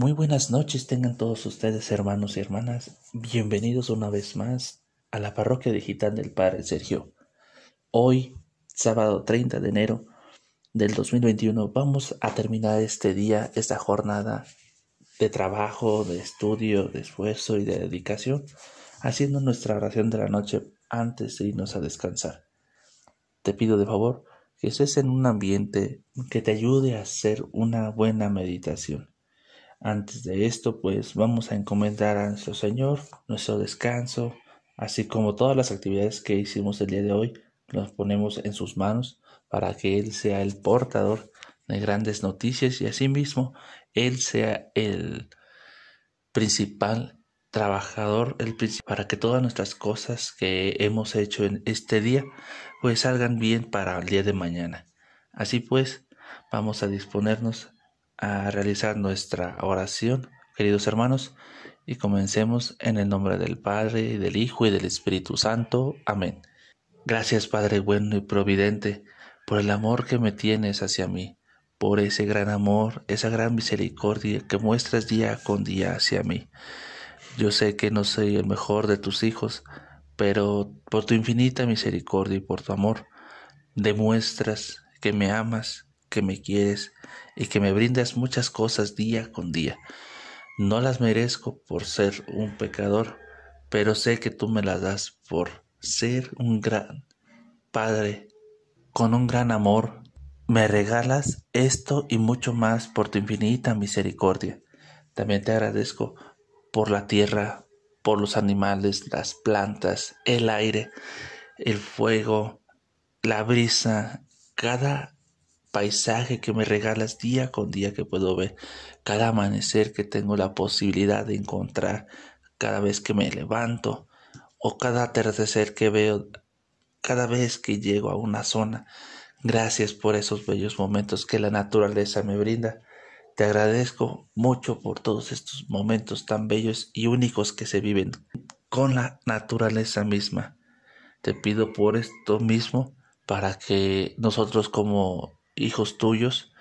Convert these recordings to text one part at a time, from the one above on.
Muy buenas noches tengan todos ustedes hermanos y hermanas. Bienvenidos una vez más a la parroquia digital del Padre Sergio. Hoy, sábado 30 de enero del 2021, vamos a terminar este día, esta jornada de trabajo, de estudio, de esfuerzo y de dedicación, haciendo nuestra oración de la noche antes de irnos a descansar. Te pido de favor que estés en un ambiente que te ayude a hacer una buena meditación antes de esto, pues vamos a encomendar a nuestro Señor nuestro descanso, así como todas las actividades que hicimos el día de hoy, nos ponemos en sus manos para que Él sea el portador de grandes noticias y asimismo Él sea el principal trabajador, el principal, para que todas nuestras cosas que hemos hecho en este día, pues salgan bien para el día de mañana. Así pues, vamos a disponernos a realizar nuestra oración, queridos hermanos, y comencemos en el nombre del Padre, del Hijo y del Espíritu Santo. Amén. Gracias Padre bueno y providente por el amor que me tienes hacia mí, por ese gran amor, esa gran misericordia que muestras día con día hacia mí. Yo sé que no soy el mejor de tus hijos, pero por tu infinita misericordia y por tu amor, demuestras que me amas que me quieres y que me brindas muchas cosas día con día. No las merezco por ser un pecador, pero sé que tú me las das por ser un gran padre con un gran amor. Me regalas esto y mucho más por tu infinita misericordia. También te agradezco por la tierra, por los animales, las plantas, el aire, el fuego, la brisa, cada paisaje que me regalas día con día que puedo ver, cada amanecer que tengo la posibilidad de encontrar, cada vez que me levanto o cada atardecer que veo, cada vez que llego a una zona. Gracias por esos bellos momentos que la naturaleza me brinda. Te agradezco mucho por todos estos momentos tan bellos y únicos que se viven con la naturaleza misma. Te pido por esto mismo para que nosotros como hijos tuyos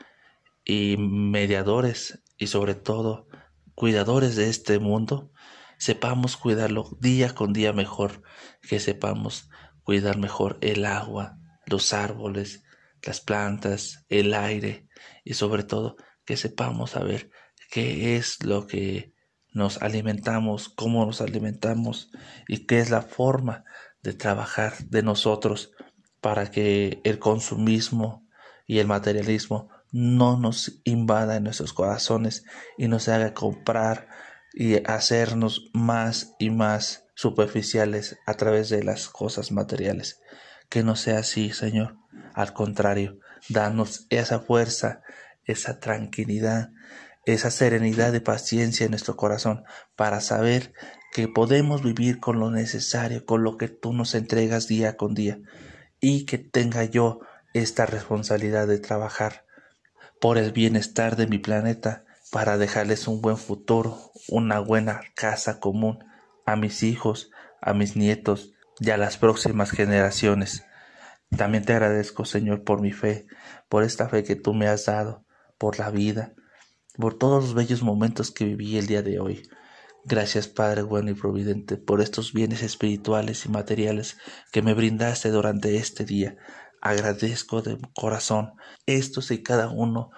y mediadores y sobre todo cuidadores de este mundo, sepamos cuidarlo día con día mejor, que sepamos cuidar mejor el agua, los árboles, las plantas, el aire y sobre todo que sepamos saber qué es lo que nos alimentamos, cómo nos alimentamos y qué es la forma de trabajar de nosotros para que el consumismo y el materialismo no nos invada en nuestros corazones y nos haga comprar y hacernos más y más superficiales a través de las cosas materiales. Que no sea así, Señor. Al contrario, danos esa fuerza, esa tranquilidad, esa serenidad de paciencia en nuestro corazón para saber que podemos vivir con lo necesario, con lo que tú nos entregas día con día y que tenga yo esta responsabilidad de trabajar por el bienestar de mi planeta, para dejarles un buen futuro, una buena casa común a mis hijos, a mis nietos y a las próximas generaciones. También te agradezco, Señor, por mi fe, por esta fe que tú me has dado, por la vida, por todos los bellos momentos que viví el día de hoy. Gracias, Padre bueno y providente, por estos bienes espirituales y materiales que me brindaste durante este día. Agradezco de corazón estos y cada uno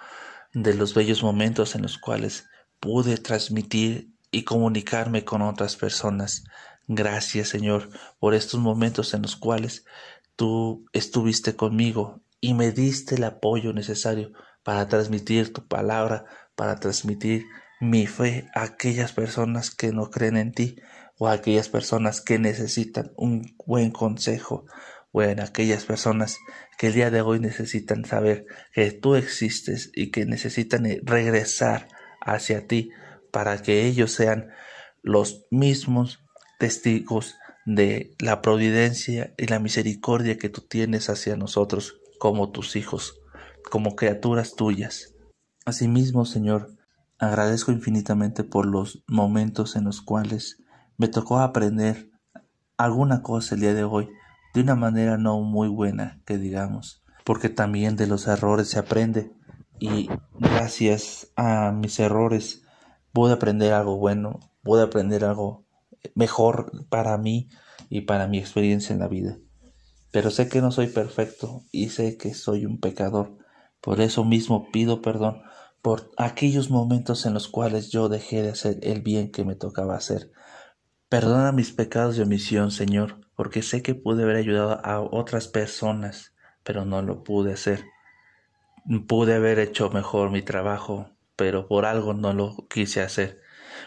de los bellos momentos en los cuales pude transmitir y comunicarme con otras personas. Gracias Señor por estos momentos en los cuales tú estuviste conmigo y me diste el apoyo necesario para transmitir tu palabra, para transmitir mi fe a aquellas personas que no creen en ti o a aquellas personas que necesitan un buen consejo, o aquellas personas que el día de hoy necesitan saber que tú existes y que necesitan eh, regresar hacia ti para que ellos sean los mismos testigos de la providencia y la misericordia que tú tienes hacia nosotros como tus hijos, como criaturas tuyas. Asimismo, Señor, agradezco infinitamente por los momentos en los cuales me tocó aprender alguna cosa el día de hoy de una manera no muy buena, que digamos, porque también de los errores se aprende y gracias a mis errores puedo aprender algo bueno, puedo aprender algo mejor para mí y para mi experiencia en la vida. Pero sé que no soy perfecto y sé que soy un pecador. Por eso mismo pido perdón por aquellos momentos en los cuales yo dejé de hacer el bien que me tocaba hacer. Perdona mis pecados de omisión, Señor porque sé que pude haber ayudado a otras personas, pero no lo pude hacer. Pude haber hecho mejor mi trabajo, pero por algo no lo quise hacer.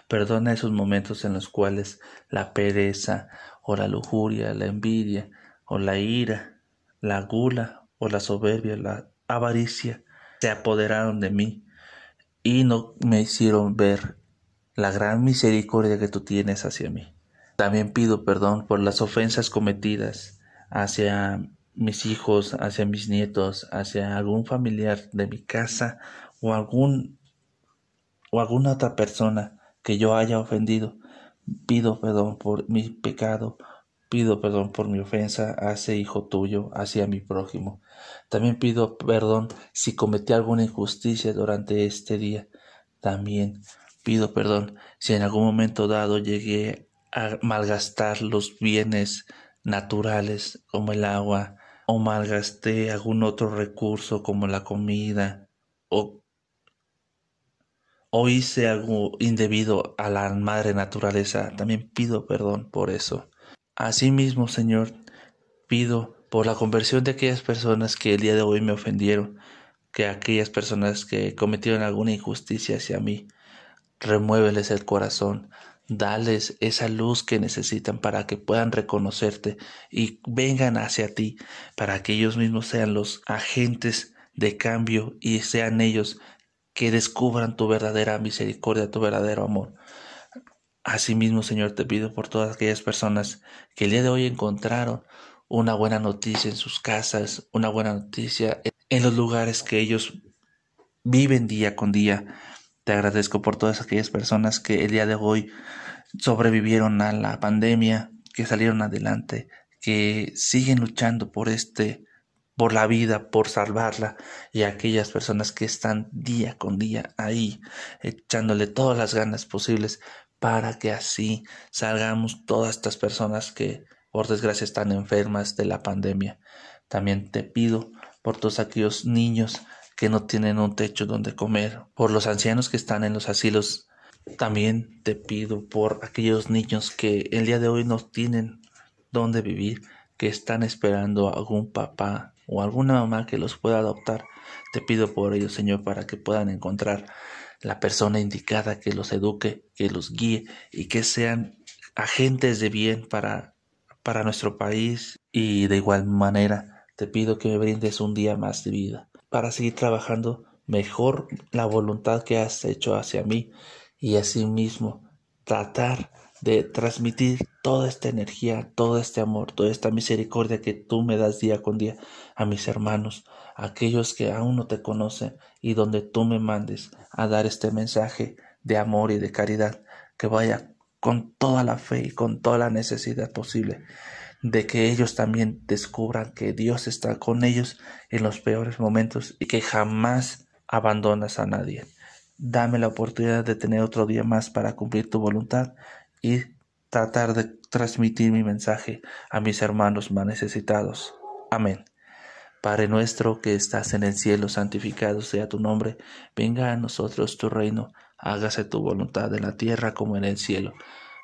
Perdona esos momentos en los cuales la pereza o la lujuria, la envidia o la ira, la gula o la soberbia, la avaricia se apoderaron de mí y no me hicieron ver la gran misericordia que tú tienes hacia mí. También pido perdón por las ofensas cometidas hacia mis hijos, hacia mis nietos, hacia algún familiar de mi casa o algún o alguna otra persona que yo haya ofendido. Pido perdón por mi pecado, pido perdón por mi ofensa hacia hijo tuyo, hacia mi prójimo. También pido perdón si cometí alguna injusticia durante este día. También pido perdón si en algún momento dado llegué malgastar los bienes naturales como el agua, o malgasté algún otro recurso como la comida, o, o hice algo indebido a la madre naturaleza, también pido perdón por eso. Asimismo, Señor, pido por la conversión de aquellas personas que el día de hoy me ofendieron, que aquellas personas que cometieron alguna injusticia hacia mí, remuéveles el corazón, Dales esa luz que necesitan para que puedan reconocerte y vengan hacia ti, para que ellos mismos sean los agentes de cambio y sean ellos que descubran tu verdadera misericordia, tu verdadero amor. Asimismo, Señor, te pido por todas aquellas personas que el día de hoy encontraron una buena noticia en sus casas, una buena noticia en los lugares que ellos viven día con día te agradezco por todas aquellas personas que el día de hoy sobrevivieron a la pandemia, que salieron adelante, que siguen luchando por este por la vida, por salvarla, y aquellas personas que están día con día ahí, echándole todas las ganas posibles para que así salgamos todas estas personas que por desgracia están enfermas de la pandemia. También te pido por todos aquellos niños que no tienen un techo donde comer, por los ancianos que están en los asilos. También te pido por aquellos niños que el día de hoy no tienen donde vivir, que están esperando a algún papá o alguna mamá que los pueda adoptar. Te pido por ellos, Señor, para que puedan encontrar la persona indicada que los eduque, que los guíe y que sean agentes de bien para, para nuestro país. Y de igual manera, te pido que me brindes un día más de vida para seguir trabajando mejor la voluntad que has hecho hacia mí y asimismo tratar de transmitir toda esta energía, todo este amor, toda esta misericordia que tú me das día con día a mis hermanos, aquellos que aún no te conocen y donde tú me mandes a dar este mensaje de amor y de caridad que vaya con toda la fe y con toda la necesidad posible de que ellos también descubran que Dios está con ellos en los peores momentos y que jamás abandonas a nadie. Dame la oportunidad de tener otro día más para cumplir tu voluntad y tratar de transmitir mi mensaje a mis hermanos más necesitados. Amén. Padre nuestro que estás en el cielo, santificado sea tu nombre, venga a nosotros tu reino, hágase tu voluntad en la tierra como en el cielo.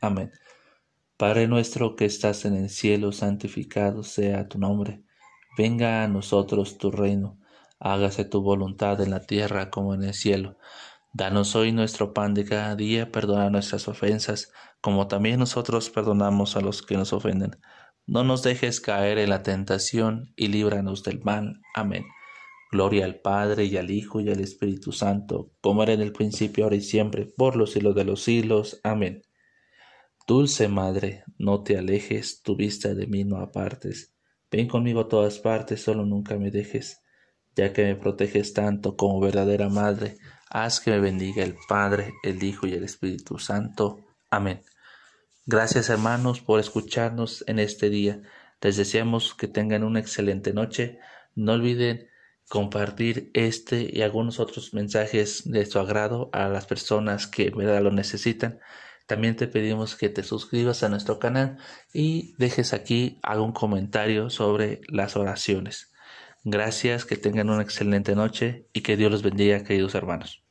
Amén. Padre nuestro que estás en el cielo, santificado sea tu nombre. Venga a nosotros tu reino. Hágase tu voluntad en la tierra como en el cielo. Danos hoy nuestro pan de cada día. Perdona nuestras ofensas, como también nosotros perdonamos a los que nos ofenden. No nos dejes caer en la tentación y líbranos del mal. Amén. Gloria al Padre y al Hijo y al Espíritu Santo, como era en el principio, ahora y siempre, por los siglos de los siglos. Amén. Dulce Madre, no te alejes, tu vista de mí no apartes. Ven conmigo a todas partes, solo nunca me dejes, ya que me proteges tanto como verdadera Madre. Haz que me bendiga el Padre, el Hijo y el Espíritu Santo. Amén. Gracias hermanos por escucharnos en este día. Les deseamos que tengan una excelente noche. No olviden compartir este y algunos otros mensajes de su agrado a las personas que en verdad lo necesitan. También te pedimos que te suscribas a nuestro canal y dejes aquí algún comentario sobre las oraciones. Gracias, que tengan una excelente noche y que Dios los bendiga, queridos hermanos.